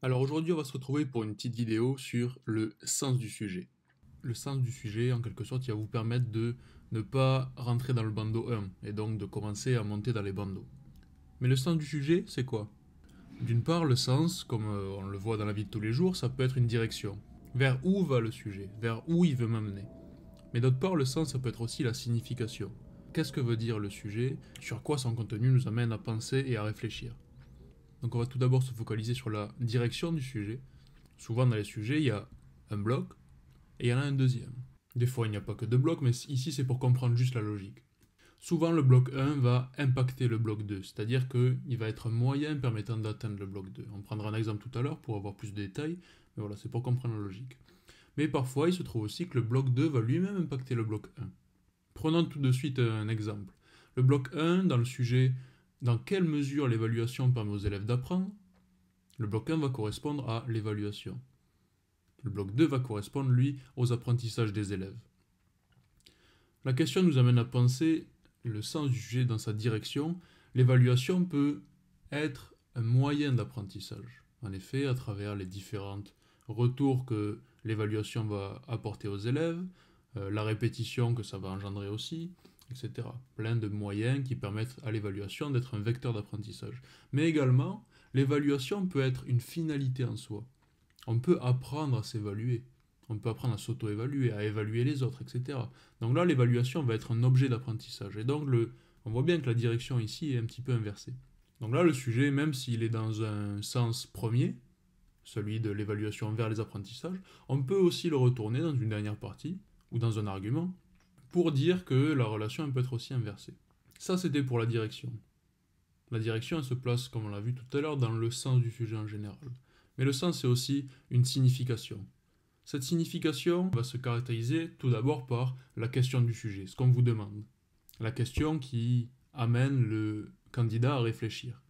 Alors aujourd'hui, on va se retrouver pour une petite vidéo sur le sens du sujet. Le sens du sujet, en quelque sorte, il va vous permettre de ne pas rentrer dans le bandeau 1 et donc de commencer à monter dans les bandeaux. Mais le sens du sujet, c'est quoi D'une part, le sens, comme euh, on le voit dans la vie de tous les jours, ça peut être une direction. Vers où va le sujet Vers où il veut m'amener Mais d'autre part, le sens, ça peut être aussi la signification. Qu'est-ce que veut dire le sujet Sur quoi son contenu nous amène à penser et à réfléchir donc on va tout d'abord se focaliser sur la direction du sujet. Souvent dans les sujets, il y a un bloc et il y en a un deuxième. Des fois, il n'y a pas que deux blocs, mais ici, c'est pour comprendre juste la logique. Souvent, le bloc 1 va impacter le bloc 2, c'est-à-dire qu'il va être un moyen permettant d'atteindre le bloc 2. On prendra un exemple tout à l'heure pour avoir plus de détails, mais voilà, c'est pour comprendre la logique. Mais parfois, il se trouve aussi que le bloc 2 va lui-même impacter le bloc 1. Prenons tout de suite un exemple. Le bloc 1, dans le sujet dans quelle mesure l'évaluation permet aux élèves d'apprendre, le bloc 1 va correspondre à l'évaluation. Le bloc 2 va correspondre, lui, aux apprentissages des élèves. La question nous amène à penser le sens du sujet dans sa direction. L'évaluation peut être un moyen d'apprentissage. En effet, à travers les différents retours que l'évaluation va apporter aux élèves, euh, la répétition que ça va engendrer aussi, etc. Plein de moyens qui permettent à l'évaluation d'être un vecteur d'apprentissage. Mais également, l'évaluation peut être une finalité en soi. On peut apprendre à s'évaluer, on peut apprendre à s'auto-évaluer, à évaluer les autres, etc. Donc là, l'évaluation va être un objet d'apprentissage. Et donc, on voit bien que la direction ici est un petit peu inversée. Donc là, le sujet, même s'il est dans un sens premier, celui de l'évaluation vers les apprentissages, on peut aussi le retourner dans une dernière partie, ou dans un argument, pour dire que la relation peut être aussi inversée. Ça, c'était pour la direction. La direction, elle se place, comme on l'a vu tout à l'heure, dans le sens du sujet en général. Mais le sens, c'est aussi une signification. Cette signification va se caractériser tout d'abord par la question du sujet, ce qu'on vous demande. La question qui amène le candidat à réfléchir.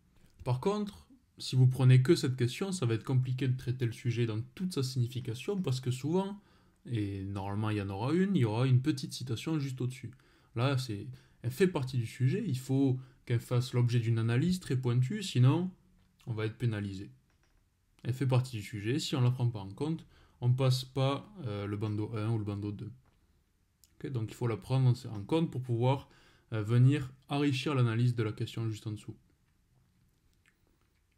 Par contre, si vous prenez que cette question, ça va être compliqué de traiter le sujet dans toute sa signification parce que souvent, et normalement, il y en aura une, il y aura une petite citation juste au-dessus. Là, c'est, elle fait partie du sujet, il faut qu'elle fasse l'objet d'une analyse très pointue, sinon on va être pénalisé. Elle fait partie du sujet, si on ne la prend pas en compte, on ne passe pas euh, le bandeau 1 ou le bandeau 2. donc il faut la prendre en compte pour pouvoir euh, venir enrichir l'analyse de la question juste en dessous.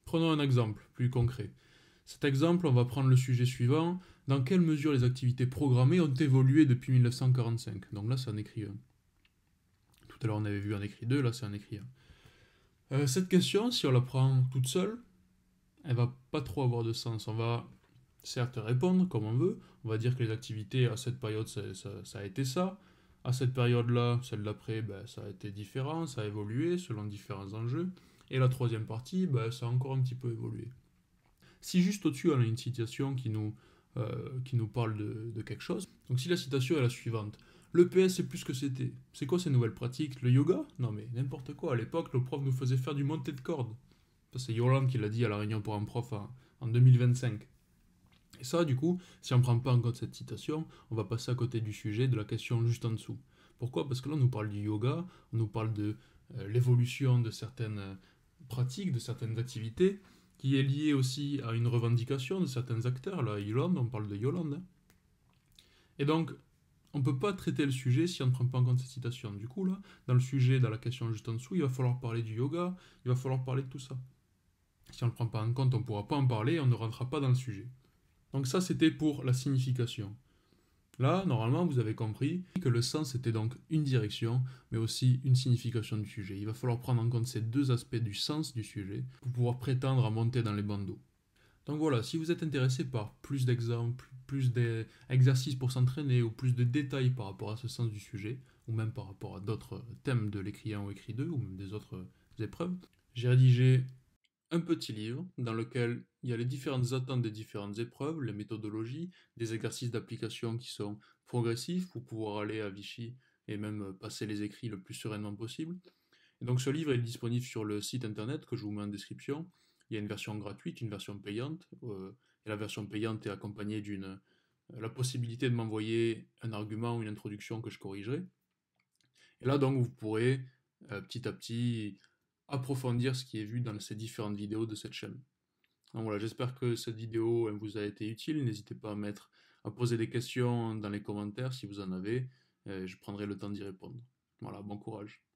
Prenons un exemple plus concret. Cet exemple, on va prendre le sujet suivant. Dans quelle mesure les activités programmées ont évolué depuis 1945 Donc là, c'est un écrit 1. Tout à l'heure, on avait vu un écrit 2, là, c'est un écrit euh, 1. cette question, si on la prend toute seule, elle va pas trop avoir de sens. On va certes répondre comme on veut. On va dire que les activités à cette période, ça, a été ça. À cette période-là, celle d'après, ben, ça a été différent, ça a évolué selon différents enjeux. Et la troisième partie, ben, ça a encore un petit peu évolué si juste au-dessus on a une citation qui nous, euh, qui nous parle de, quelque chose, donc si la citation est la suivante, le PS c'est plus que c'était, c'est quoi ces nouvelles pratiques Le yoga Non mais n'importe quoi, à l'époque le prof nous faisait faire du monté de corde. C'est Yolande qui l'a dit à la réunion pour un prof en, 2025. Et ça, du coup, si on ne prend pas en compte cette citation, on va passer à côté du sujet, de la question juste en dessous. Pourquoi Parce que là, on nous parle du yoga, on nous parle de euh, l'évolution de certaines euh, pratiques, de certaines activités, qui est lié aussi à une revendication de certains acteurs. Là, Yolande, on parle de Yolande. Hein. Et donc, on ne peut pas traiter le sujet si on ne prend pas en compte cette citation. Du coup, là, dans le sujet, dans la question juste en dessous, il va falloir parler du yoga, il va falloir parler de tout ça. Si on ne le prend pas en compte, on ne pourra pas en parler on ne rentrera pas dans le sujet. Donc ça, c'était pour la signification. Là, normalement, vous avez compris que le sens était donc une direction, mais aussi une signification du sujet. Il va falloir prendre en compte ces deux aspects du sens du sujet pour pouvoir prétendre à monter dans les bandeaux. Donc voilà, si vous êtes intéressé par plus d'exemples, plus d'exercices pour s'entraîner ou plus de détails par rapport à ce sens du sujet, ou même par rapport à d'autres thèmes de l'écrit 1 ou écrit 2, ou même des autres épreuves, j'ai rédigé un petit livre dans lequel il y a les différentes attentes des différentes épreuves, les méthodologies, des exercices d'application qui sont progressifs pour pouvoir aller à Vichy et même passer les écrits le plus sereinement possible. donc ce livre est disponible sur le site internet que je vous mets en description. Il y a une version gratuite, une version payante. Euh, et la version payante est accompagnée d'une la possibilité de m'envoyer un argument ou une introduction que je corrigerai. Et là donc vous pourrez euh, petit à petit approfondir ce qui est vu dans ces différentes vidéos de cette chaîne. voilà, j'espère que cette vidéo vous a été utile. N'hésitez pas à, mettre, à poser des questions dans les commentaires si vous en avez. je prendrai le temps d'y répondre. Voilà, bon courage.